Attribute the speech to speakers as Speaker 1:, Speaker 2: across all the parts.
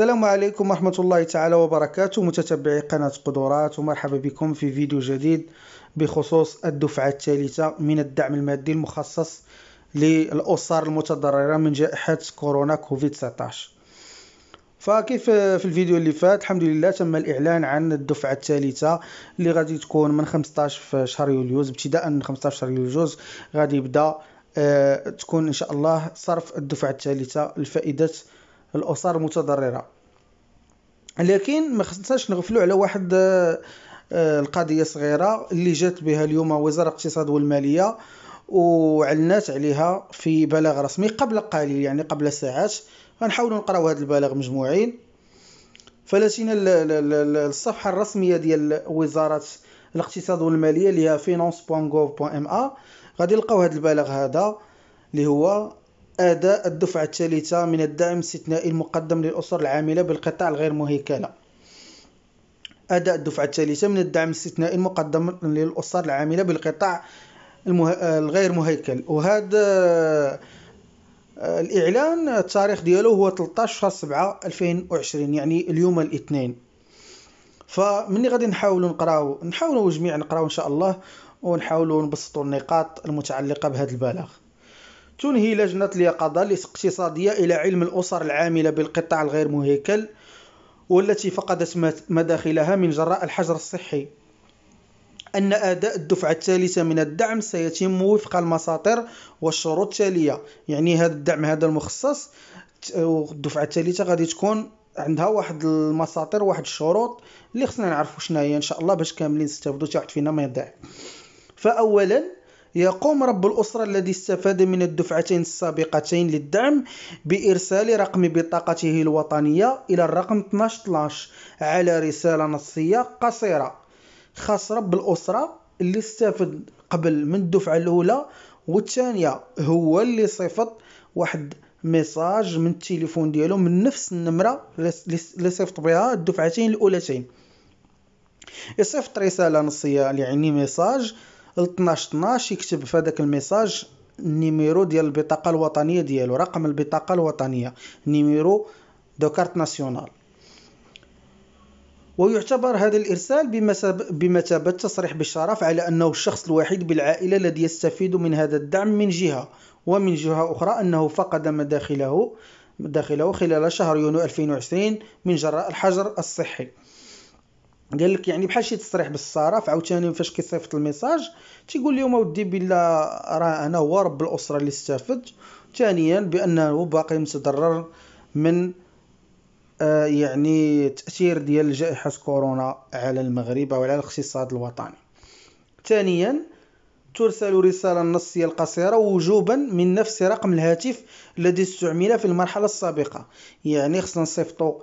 Speaker 1: السلام عليكم ورحمة الله تعالى وبركاته متتبعي قناة قدرات ومرحبا بكم في فيديو جديد بخصوص الدفعة الثالثة من الدعم المادي المخصص للأسر المتضررة من جائحة كورونا كوفيد 19 فكيف في الفيديو اللي فات الحمد لله تم الإعلان عن الدفعة الثالثة اللي غادي تكون من 15 في شهر يوليوز ابتداء من 15 شهر يوليوز غادي يبدأ آه، تكون إن شاء الله صرف الدفعة الثالثة لفائدة الاسر المتضرره لكن ما خصناش نغفلوا على واحد آه، آه، القضيه صغيره اللي جات بها اليوم وزاره الاقتصاد والماليه وعلنات عليها في بلاغ رسمي قبل قليل يعني قبل ساعات غنحاولوا نقراو هذا البلاغ مجموعين فلاتينا الصفحه الرسميه ديال وزاره الاقتصاد والماليه اللي هي finance.gov.ma غادي نلقاو هذا البلاغ هذا اللي هو أداء الدفعة الثالثة من الدعم الاستثنائي المقدم للأسر العاملة بالقطاع الغير مهيكلة أداء الدفعة الثالثة من الدعم الاستثنائي المقدم للأسر العاملة بالقطاع المه... الغير مهيكل وهذا الإعلان التاريخ ديالو هو 13 شهر 7 2020 يعني اليوم الاثنين فمني غادي نحاولوا نقراو نحاولوا جميع نقراو إن شاء الله ونحاولوا نبسطوا النقاط المتعلقة بهذا البلاغ تنهي لجنة اليقظة الاقتصادية إلى علم الأسر العاملة بالقطاع الغير مهيكل والتي فقدت مداخلها من جراء الحجر الصحي أن أداء الدفعة الثالثة من الدعم سيتم وفق المساطر والشروط التالية يعني هذا الدعم هذا المخصص الدفعة الثالثة غادي تكون عندها واحد المساطر واحد الشروط اللي خصنا نعرفوا شنو هي ان شاء الله باش كاملين نستافدوا واحد فينا ما يضيع فاولا يقوم رب الأسرة الذي استفاد من الدفعتين السابقتين للدعم بإرسال رقم بطاقته الوطنية إلى الرقم 1212 على رسالة نصية قصيرة خاص رب الأسرة اللي استفد قبل من الدفعة الأولى والثانية هو اللي صيفط واحد ميساج من التليفون ديالو من نفس النمرة اللي صيفط بها الدفعتين الأولتين يصيفط رسالة نصية يعني ميساج ل 12 12 يكتب في هذاك الميساج النيميرو ديال البطاقه الوطنيه ديالو رقم البطاقه الوطنيه نيميرو دو كارت ناسيونال ويعتبر هذا الإرسال بمثابة تصريح بالشرف على أنه الشخص الوحيد بالعائلة الذي يستفيد من هذا الدعم من جهة ومن جهة أخرى أنه فقد مداخله داخله خلال شهر يونيو 2020 من جراء الحجر الصحي قال لك يعني بحال شي تصريح بالصرا عاوتاني فاش كيصيفط الميساج تيقول لهم اودي بلا راه انا هو رب الاسره اللي استفد ثانيا بانه باقي متضرر من آه يعني تاثير ديال جائحه كورونا على المغرب وعلى الاقتصاد الوطني ثانيا ترسل رسالة نصية قصيرة وجوبا من نفس رقم الهاتف الذي استعمل في المرحلة السابقة يعني خصنا نصيفطو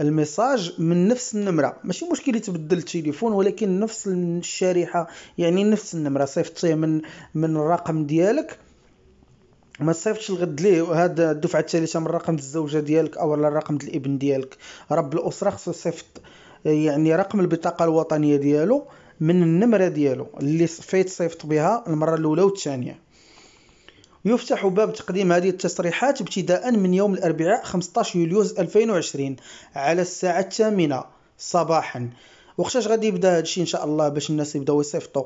Speaker 1: الميساج من نفس النمره ماشي مشكل تبدل التليفون ولكن نفس الشريحه يعني نفس النمره صيفطيه من من الرقم ديالك ما تصيفطش الغد ليه هذا الدفعه الثالثه من رقم الزوجه ديالك او رقم الابن ديالك رب الاسره خصو يصيفط يعني رقم البطاقه الوطنيه ديالو من النمره ديالو اللي فايت صيفط بها المره الاولى والثانيه يفتح باب تقديم هذه التصريحات ابتداء من يوم الأربعاء 15 يوليوز 2020 على الساعة الثامنة صباحا وقتاش غادي يبدا هادشي ان شاء الله باش الناس يبداو يصيفطوا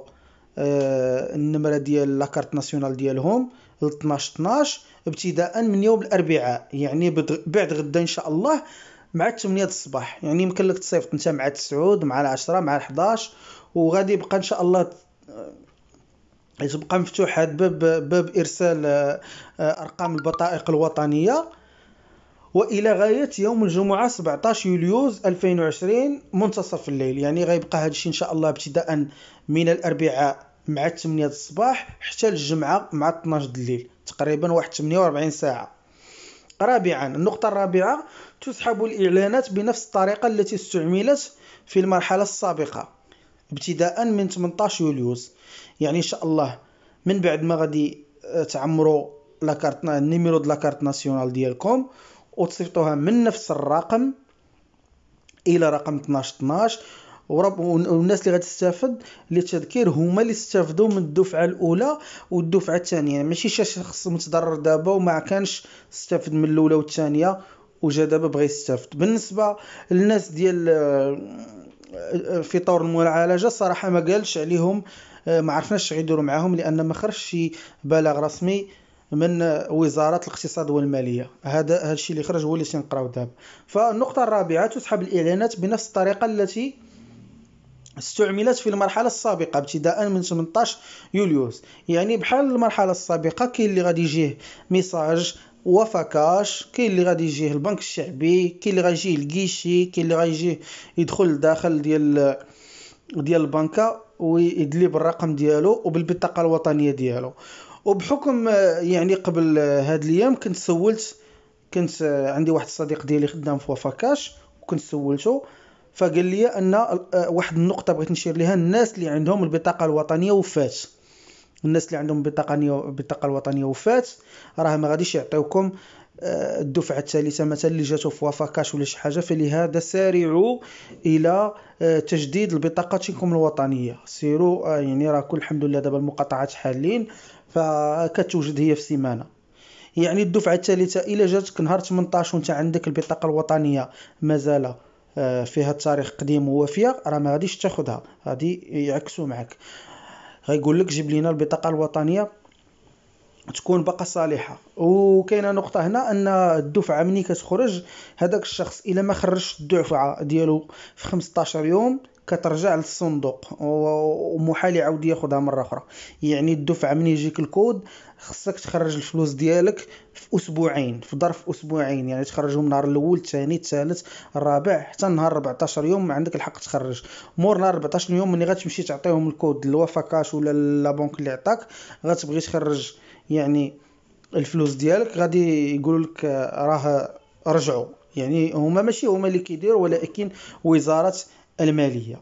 Speaker 1: آه النمره ديال لاكارت ناسيونال ديالهم ل 12 12 ابتداء من يوم الاربعاء يعني بعد غدا ان شاء الله مع 8 الصباح يعني يمكن لك تصيفط انت مع 9 مع 10 مع 11 وغادي يبقى ان شاء الله يبقى مفتوح هذا باب باب ارسال آه، ارقام البطائق الوطنيه والى غايه يوم الجمعه 17 يوليوز 2020 منتصف الليل يعني غيبقى هذا الشيء ان شاء الله ابتداء من الاربعاء مع 8 الصباح حتى الجمعه مع 12 الليل تقريبا واحد 48 ساعه رابعا النقطه الرابعه تسحب الاعلانات بنفس الطريقه التي استعملت في المرحله السابقه ابتداء من 18 يوليوز يعني ان شاء الله من بعد ما غادي آه، تعمروا لاكارت آه، النيميرو د لاكارت ناسيونال ديالكم وتصيفطوها من نفس الرقم الى رقم 12 12 والناس اللي غتستافد للتذكير هما اللي استافدوا من الدفعه الاولى والدفعه الثانيه يعني ماشي شي شخص متضرر دابا وما كانش استافد من الاولى والثانيه وجا دابا بغى يستافد بالنسبه للناس ديال آه، في طور المعالجه الصراحه ما قالش عليهم آه، ما عرفناش يديروا معاهم لان ما خرجش شي بلاغ رسمي من وزاره الاقتصاد والماليه هذا هذا الشيء اللي خرج هو اللي سنقراو دابا فالنقطه الرابعه تسحب الاعلانات بنفس الطريقه التي استعملت في المرحلة السابقة ابتداء من 18 يوليوز يعني بحال المرحلة السابقة كاين اللي غادي يجيه ميساج وفكاش كاين اللي غادي يجيه البنك الشعبي كاين اللي غيجيه الكيشي كاين اللي غيجيه يدخل لداخل ديال ديال البنكه ويدلي بالرقم ديالو وبالبطاقه الوطنيه ديالو وبحكم يعني قبل هاد الايام كنت سولت كنت عندي واحد الصديق ديالي خدام في وفاكاش وكنت سولته فقال لي ان آه، واحد النقطه بغيت نشير لها الناس اللي عندهم البطاقه الوطنيه وفات الناس اللي عندهم بطاقه بطاقه الوطنيه وفات راه ما غاديش يعطيوكم آه، الدفعه الثالثه مثلا اللي جاتو في وفاكاش ولا شي حاجه فلهذا سارعوا الى آه، تجديد البطاقاتكم الوطنيه سيروا آه، يعني راه كل الحمد لله دابا المقاطعات حالين فكتوجد هي في سيمانه يعني الدفعه الثالثه الى جاتك نهار 18 وانت عندك البطاقه الوطنيه مازال فيها التاريخ قديم ووافيه راه ما غاديش تاخذها غادي يعكسوا معك غيقول لك جيب لينا البطاقه الوطنيه تكون باقا صالحه وكاينه نقطه هنا ان الدفعه ملي كتخرج هذاك الشخص الا ما خرجش الدفعه ديالو في 15 يوم كترجع للصندوق ومحال يعاود ياخذها مره اخرى يعني الدفعه من يجيك الكود خصك تخرج الفلوس ديالك في اسبوعين في ظرف اسبوعين يعني تخرجهم نهار الاول الثاني الثالث الرابع حتى نهار 14 يوم عندك الحق تخرج مور نهار 14 يوم ملي غتمشي تعطيهم الكود لوفا كاش ولا لابونك اللي عطاك غتبغي تخرج يعني الفلوس ديالك غادي يقولوا لك راه رجعوا يعني هما ماشي هما اللي كيديروا ولكن وزاره المالية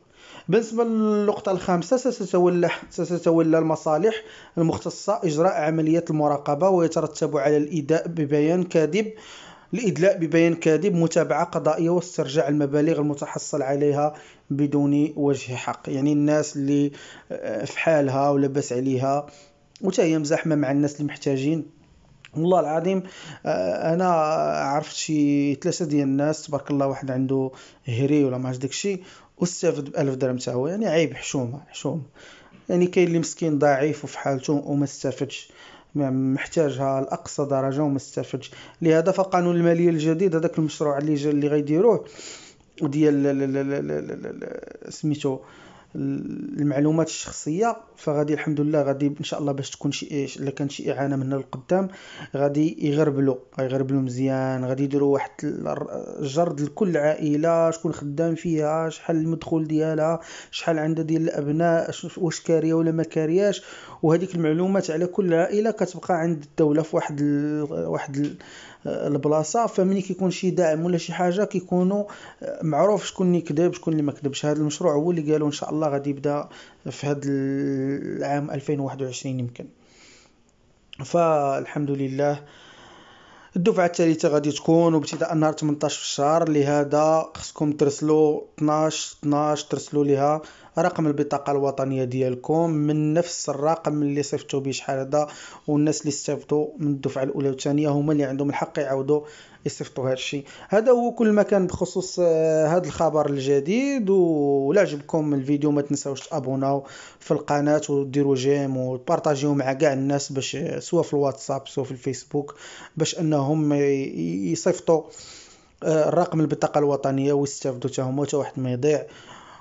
Speaker 1: بالنسبة للنقطة الخامسة ستتولى ستتولى المصالح المختصة إجراء عمليه المراقبة ويترتب على الإيداء ببيان كاذب الإدلاء ببيان كاذب متابعة قضائية واسترجاع المبالغ المتحصل عليها بدون وجه حق يعني الناس اللي آه، في حالها ولبس عليها وتا هي مزاحمة مع الناس اللي محتاجين والله العظيم آه، انا عرفت شي ثلاثه ديال الناس تبارك الله واحد عنده هري ولا ما عرفت داكشي واستافد ب 1000 درهم حتى هو يعني عيب حشومه حشوم يعني كاين اللي مسكين ضعيف وفي حالته وما استفدش محتاجها لاقصى درجه وما استفدش لهذا فقانون الماليه الجديد هذاك المشروع اللي جا اللي غيديروه ديال سميتو المعلومات الشخصيه فغادي الحمد لله غادي ان شاء الله باش تكون شي الا كان شي اعانه من هنا غادي يغربلو غيغربلو مزيان غادي يديروا واحد الجرد لكل عائله شكون خدام فيها شحال المدخول ديالها شحال عندها ديال الابناء واش كاريه ولا ما كارياش وهذيك المعلومات على كل عائله كتبقى عند الدوله في واحد ال... واحد ال... آه، البلاصه فملي كيكون شي داعم ولا شي حاجه كيكونوا آه، معروف شكون اللي كذب شكون اللي ما كذبش هذا المشروع هو اللي قالوا ان شاء الله غادي يبدا في هذا العام 2021 يمكن فالحمد لله الدفعة الثالثة غادي تكون وابتداء نهار 18 في الشهر لهذا خصكم ترسلوا 12 12 ترسلوا ليها رقم البطاقه الوطنيه ديالكم من نفس الرقم اللي صيفتو به شحال هذا والناس اللي استفدوا من الدفعه الاولى والثانيه هما اللي عندهم الحق يعاودوا يصيفطوا هذا الشيء هذا هو كل ما كان بخصوص آه، هذا الخبر الجديد ولا عجبكم الفيديو ما تنساوش تابوناو في القناه وديروا جيم وبارطاجيو مع كاع الناس باش آه، سواء في الواتساب سواء في الفيسبوك باش انهم يصيفطوا آه، الرقم البطاقه الوطنيه ويستافدوا حتى هما حتى واحد ما يضيع